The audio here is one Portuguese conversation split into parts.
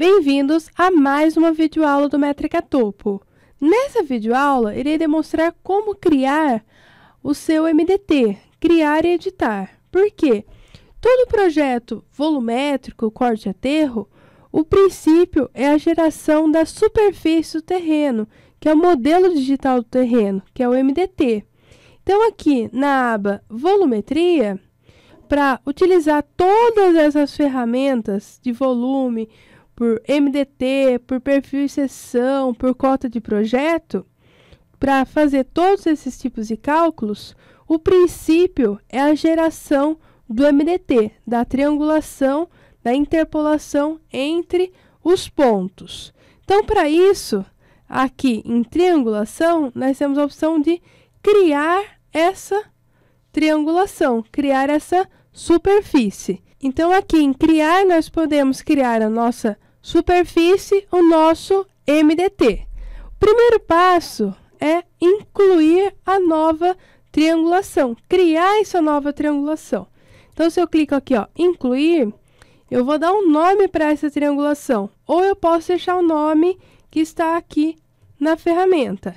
Bem-vindos a mais uma videoaula do Métrica Topo. Nessa videoaula, irei demonstrar como criar o seu MDT, criar e editar. Por quê? Todo projeto volumétrico, corte aterro, o princípio é a geração da superfície do terreno, que é o modelo digital do terreno, que é o MDT. Então, aqui na aba Volumetria, para utilizar todas essas ferramentas de volume, por MDT, por perfil e sessão, por cota de projeto, para fazer todos esses tipos de cálculos, o princípio é a geração do MDT, da triangulação, da interpolação entre os pontos. Então, para isso, aqui em triangulação, nós temos a opção de criar essa triangulação, criar essa superfície. Então, aqui em criar, nós podemos criar a nossa superfície o nosso MDT. O primeiro passo é incluir a nova triangulação, criar essa nova triangulação. Então, se eu clico aqui, ó, incluir, eu vou dar um nome para essa triangulação, ou eu posso deixar o nome que está aqui na ferramenta.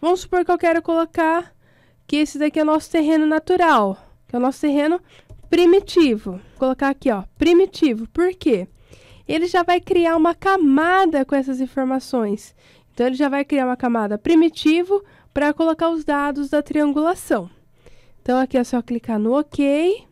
Vamos supor que eu quero colocar que esse daqui é o nosso terreno natural, que é o nosso terreno primitivo. Vou colocar aqui, ó, primitivo. Por quê? ele já vai criar uma camada com essas informações. Então, ele já vai criar uma camada primitivo para colocar os dados da triangulação. Então, aqui é só clicar no OK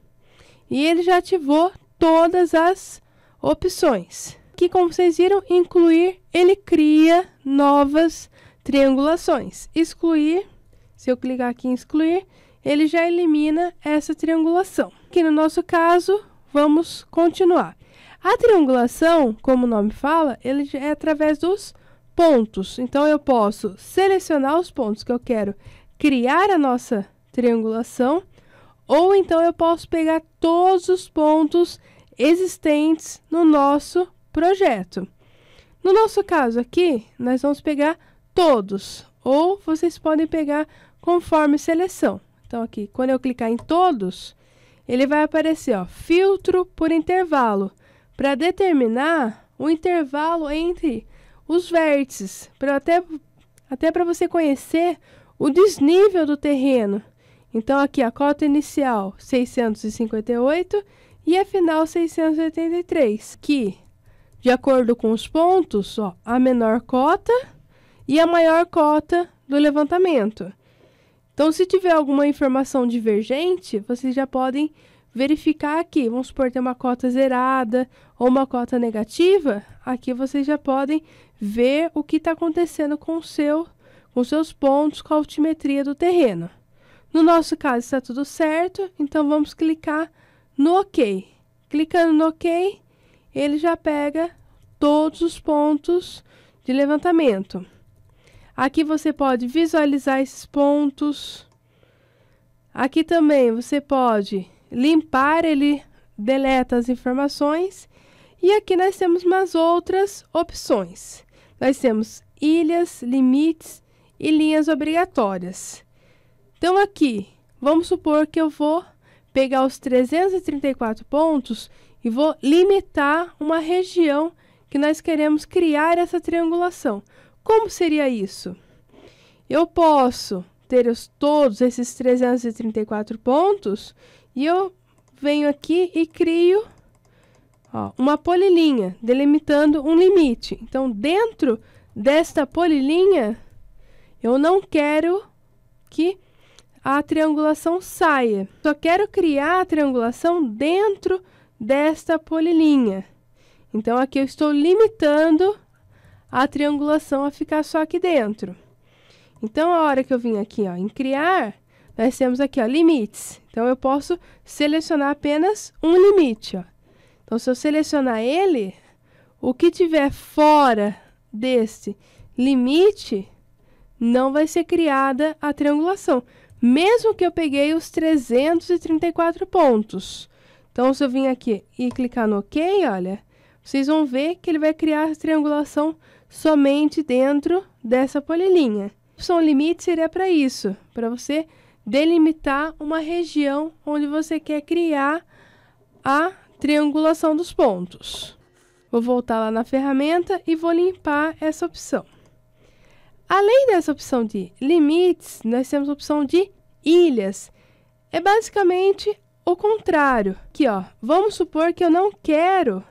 e ele já ativou todas as opções. Aqui, como vocês viram, incluir, ele cria novas triangulações. Excluir, se eu clicar aqui em excluir, ele já elimina essa triangulação. Aqui no nosso caso, vamos continuar. A triangulação, como o nome fala, ele é através dos pontos. Então, eu posso selecionar os pontos que eu quero criar a nossa triangulação, ou então eu posso pegar todos os pontos existentes no nosso projeto. No nosso caso aqui, nós vamos pegar todos, ou vocês podem pegar conforme seleção. Então, aqui, quando eu clicar em todos, ele vai aparecer, ó, filtro por intervalo para determinar o intervalo entre os vértices, para até, até para você conhecer o desnível do terreno. Então, aqui a cota inicial 658 e a final 683, que, de acordo com os pontos, ó, a menor cota e a maior cota do levantamento. Então, se tiver alguma informação divergente, vocês já podem verificar aqui, vamos supor, ter uma cota zerada ou uma cota negativa, aqui vocês já podem ver o que está acontecendo com, o seu, com seus pontos, com a altimetria do terreno. No nosso caso está tudo certo, então vamos clicar no OK. Clicando no OK, ele já pega todos os pontos de levantamento. Aqui você pode visualizar esses pontos. Aqui também você pode limpar, ele deleta as informações. E aqui nós temos mais outras opções. Nós temos ilhas, limites e linhas obrigatórias. Então aqui, vamos supor que eu vou pegar os 334 pontos e vou limitar uma região que nós queremos criar essa triangulação. Como seria isso? Eu posso ter os, todos esses 334 pontos e eu venho aqui e crio ó, uma polilinha, delimitando um limite. Então, dentro desta polilinha, eu não quero que a triangulação saia. Só quero criar a triangulação dentro desta polilinha. Então, aqui eu estou limitando a triangulação a ficar só aqui dentro. Então, a hora que eu vim aqui ó, em criar, nós temos aqui, ó, limites. Então, eu posso selecionar apenas um limite, ó. Então, se eu selecionar ele, o que tiver fora desse limite não vai ser criada a triangulação, mesmo que eu peguei os 334 pontos. Então, se eu vim aqui e clicar no OK, olha, vocês vão ver que ele vai criar a triangulação somente dentro dessa polilinha. São limites seria para isso, para você delimitar uma região onde você quer criar a triangulação dos pontos. Vou voltar lá na ferramenta e vou limpar essa opção. Além dessa opção de limites, nós temos a opção de ilhas. É basicamente o contrário. Aqui, ó, vamos supor que eu não quero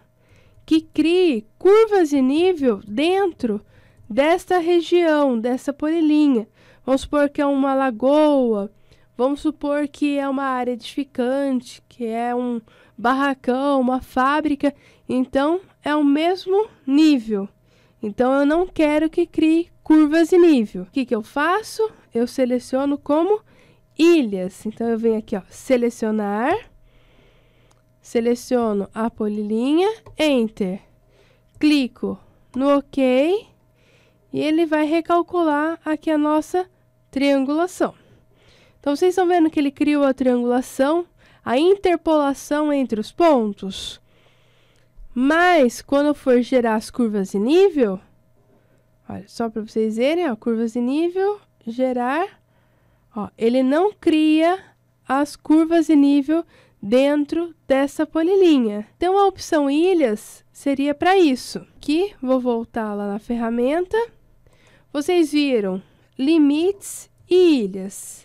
que crie curvas de nível dentro desta região, dessa polilinha. Vamos supor que é uma lagoa, Vamos supor que é uma área edificante, que é um barracão, uma fábrica, então é o mesmo nível. Então eu não quero que crie curvas de nível. O que, que eu faço? Eu seleciono como ilhas. Então eu venho aqui, ó, selecionar, seleciono a polilinha, enter. Clico no OK e ele vai recalcular aqui a nossa triangulação. Então vocês estão vendo que ele criou a triangulação, a interpolação entre os pontos. Mas quando for gerar as curvas de nível, olha, só para vocês verem, ó, curvas de nível, gerar, ó, ele não cria as curvas de nível dentro dessa polilinha. Então, a opção ilhas seria para isso. Aqui, vou voltar lá na ferramenta. Vocês viram limites e ilhas.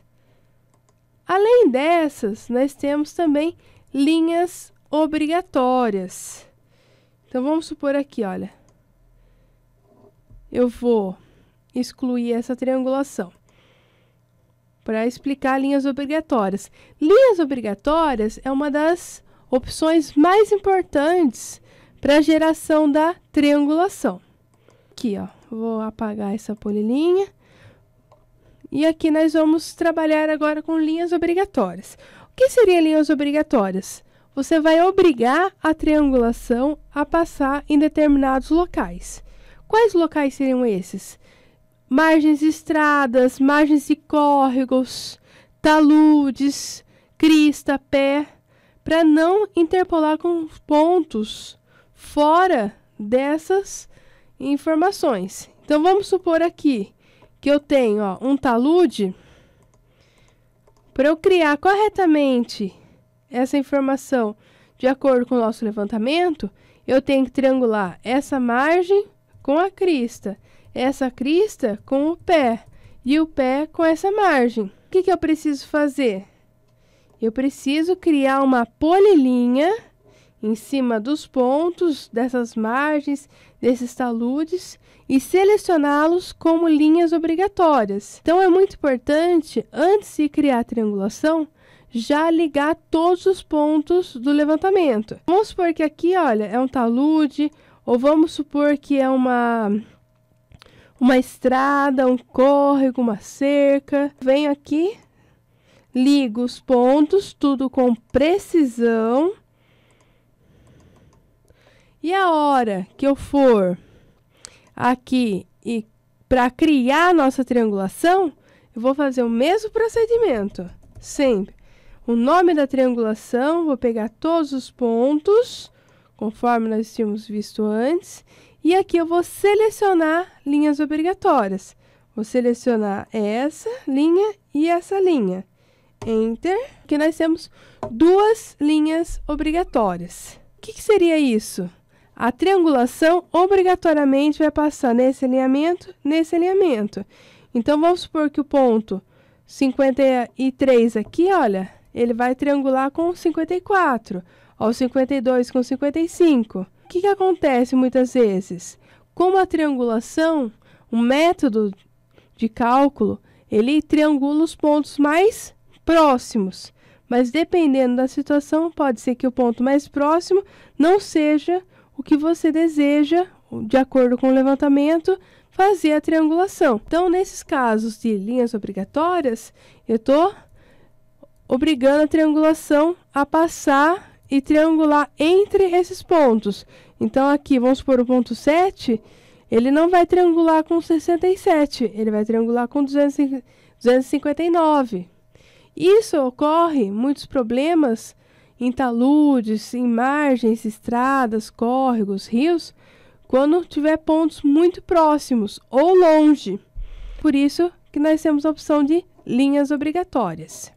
Além dessas, nós temos também linhas obrigatórias. Então vamos supor aqui, olha. Eu vou excluir essa triangulação para explicar linhas obrigatórias. Linhas obrigatórias é uma das opções mais importantes para a geração da triangulação. Aqui, ó, vou apagar essa polilinha e aqui nós vamos trabalhar agora com linhas obrigatórias. O que seriam linhas obrigatórias? Você vai obrigar a triangulação a passar em determinados locais. Quais locais seriam esses? Margens de estradas, margens de córregos, taludes, crista, pé, para não interpolar com pontos fora dessas informações. Então vamos supor aqui que eu tenho ó, um talude, para eu criar corretamente essa informação de acordo com o nosso levantamento, eu tenho que triangular essa margem com a crista, essa crista com o pé e o pé com essa margem. O que, que eu preciso fazer? Eu preciso criar uma polilinha em cima dos pontos dessas margens, desses taludes e selecioná-los como linhas obrigatórias. Então é muito importante, antes de criar a triangulação, já ligar todos os pontos do levantamento. Vamos supor que aqui, olha, é um talude, ou vamos supor que é uma uma estrada, um córrego, uma cerca. Venho aqui, ligo os pontos, tudo com precisão e a hora que eu for aqui e para criar a nossa triangulação, eu vou fazer o mesmo procedimento, sempre. O nome da triangulação, vou pegar todos os pontos, conforme nós tínhamos visto antes, e aqui eu vou selecionar linhas obrigatórias. Vou selecionar essa linha e essa linha. Enter, que nós temos duas linhas obrigatórias. O que, que seria isso? A triangulação obrigatoriamente vai passar nesse alinhamento, nesse alinhamento. Então, vamos supor que o ponto 53 aqui, olha, ele vai triangular com 54, ou 52 com 55. O que, que acontece muitas vezes? Como a triangulação, o um método de cálculo, ele triangula os pontos mais próximos. Mas dependendo da situação, pode ser que o ponto mais próximo não seja o que você deseja, de acordo com o levantamento, fazer a triangulação. Então, nesses casos de linhas obrigatórias, eu estou obrigando a triangulação a passar e triangular entre esses pontos. Então, aqui, vamos supor o ponto 7, ele não vai triangular com 67, ele vai triangular com 259. Isso ocorre, muitos problemas, em taludes, em margens, estradas, córregos, rios, quando tiver pontos muito próximos ou longe. Por isso que nós temos a opção de linhas obrigatórias.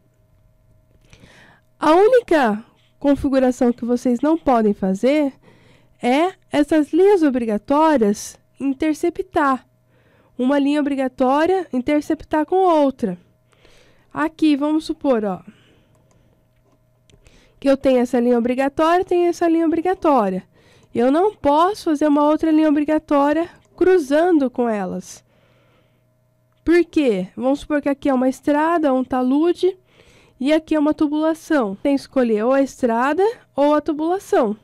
A única configuração que vocês não podem fazer é essas linhas obrigatórias interceptar. Uma linha obrigatória interceptar com outra. Aqui, vamos supor, ó, que eu tenho essa linha obrigatória, tenho essa linha obrigatória. Eu não posso fazer uma outra linha obrigatória cruzando com elas. Por quê? Vamos supor que aqui é uma estrada, um talude, e aqui é uma tubulação. Tem que escolher ou a estrada ou a tubulação.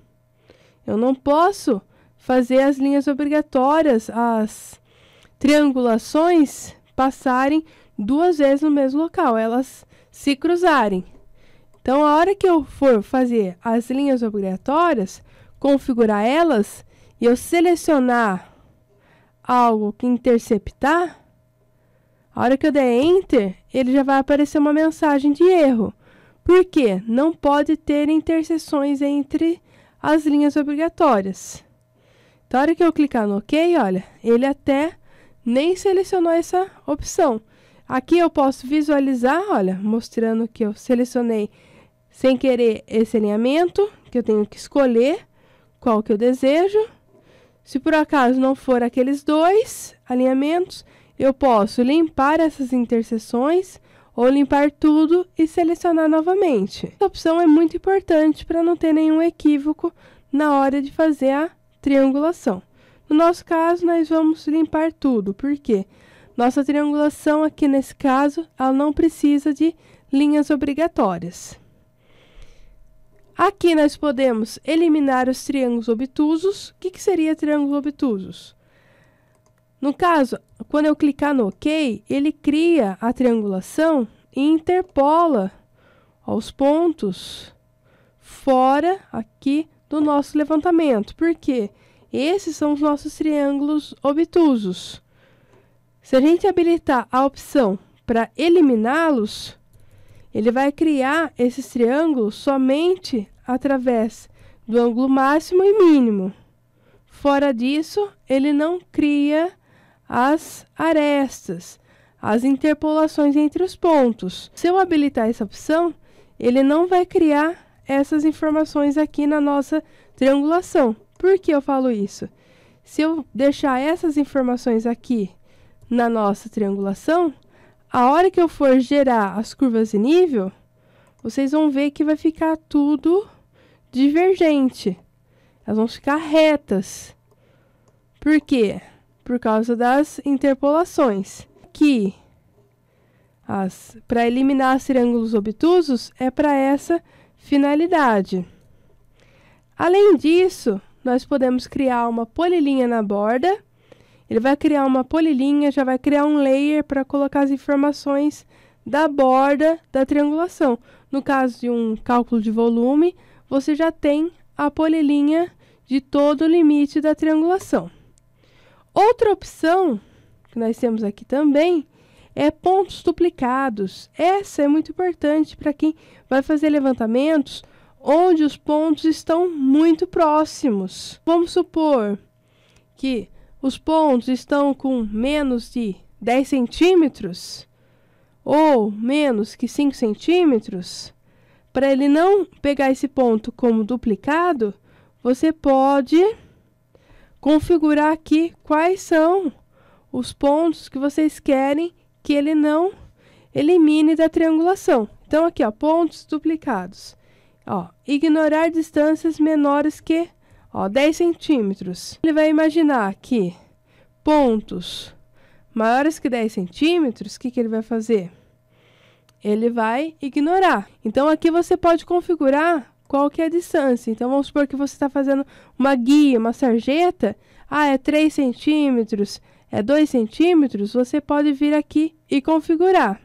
Eu não posso fazer as linhas obrigatórias, as triangulações, passarem duas vezes no mesmo local, elas se cruzarem. Então, a hora que eu for fazer as linhas obrigatórias, configurar elas e eu selecionar algo que interceptar, a hora que eu der Enter, ele já vai aparecer uma mensagem de erro. Por quê? Não pode ter interseções entre as linhas obrigatórias. Então, a hora que eu clicar no OK, olha, ele até nem selecionou essa opção. Aqui eu posso visualizar, olha, mostrando que eu selecionei sem querer esse alinhamento, que eu tenho que escolher qual que eu desejo. Se por acaso não for aqueles dois alinhamentos, eu posso limpar essas interseções ou limpar tudo e selecionar novamente. Essa opção é muito importante para não ter nenhum equívoco na hora de fazer a triangulação. No nosso caso, nós vamos limpar tudo, porque nossa triangulação aqui nesse caso, ela não precisa de linhas obrigatórias. Aqui nós podemos eliminar os triângulos obtusos. O que, que seria triângulos obtusos? No caso, quando eu clicar no OK, ele cria a triangulação e interpola os pontos fora aqui do nosso levantamento. Por quê? Esses são os nossos triângulos obtusos. Se a gente habilitar a opção para eliminá-los, ele vai criar esses triângulos somente através do ângulo máximo e mínimo. Fora disso, ele não cria as arestas, as interpolações entre os pontos. Se eu habilitar essa opção, ele não vai criar essas informações aqui na nossa triangulação. Por que eu falo isso? Se eu deixar essas informações aqui na nossa triangulação, a hora que eu for gerar as curvas de nível, vocês vão ver que vai ficar tudo divergente. Elas vão ficar retas. Por quê? Por causa das interpolações. Que para eliminar os triângulos obtusos é para essa finalidade. Além disso, nós podemos criar uma polilinha na borda ele vai criar uma polilinha, já vai criar um layer para colocar as informações da borda da triangulação. No caso de um cálculo de volume, você já tem a polilinha de todo o limite da triangulação. Outra opção que nós temos aqui também é pontos duplicados. Essa é muito importante para quem vai fazer levantamentos onde os pontos estão muito próximos. Vamos supor que os pontos estão com menos de 10 centímetros ou menos que 5 centímetros, para ele não pegar esse ponto como duplicado, você pode configurar aqui quais são os pontos que vocês querem que ele não elimine da triangulação. Então, aqui, ó, pontos duplicados. Ó, ignorar distâncias menores que ó, 10 centímetros. Ele vai imaginar que pontos maiores que 10 centímetros, o que, que ele vai fazer? Ele vai ignorar. Então, aqui você pode configurar qual que é a distância. Então, vamos supor que você está fazendo uma guia, uma sarjeta. Ah, é 3 centímetros, é 2 centímetros. Você pode vir aqui e configurar.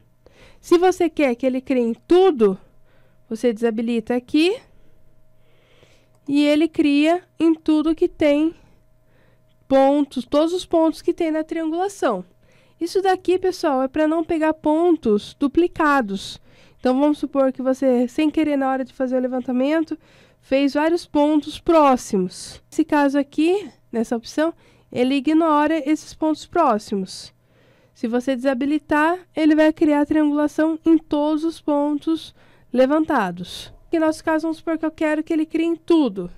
Se você quer que ele crie em tudo, você desabilita aqui e ele cria em tudo que tem pontos, todos os pontos que tem na triangulação. Isso daqui, pessoal, é para não pegar pontos duplicados. Então, vamos supor que você, sem querer, na hora de fazer o levantamento, fez vários pontos próximos. Nesse caso aqui, nessa opção, ele ignora esses pontos próximos. Se você desabilitar, ele vai criar triangulação em todos os pontos levantados. Aqui nosso caso, vamos supor que eu quero que ele crie em tudo.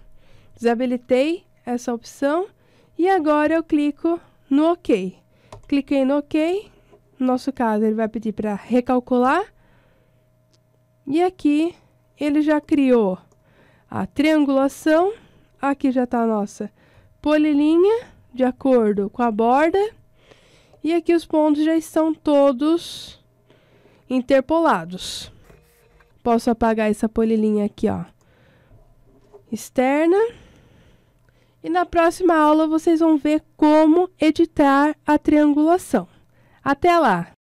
Desabilitei essa opção e agora eu clico no OK. Cliquei no OK, no nosso caso ele vai pedir para recalcular. E aqui ele já criou a triangulação, aqui já está a nossa polilinha, de acordo com a borda. E aqui os pontos já estão todos interpolados posso apagar essa polilinha aqui, ó. Externa. E na próxima aula vocês vão ver como editar a triangulação. Até lá!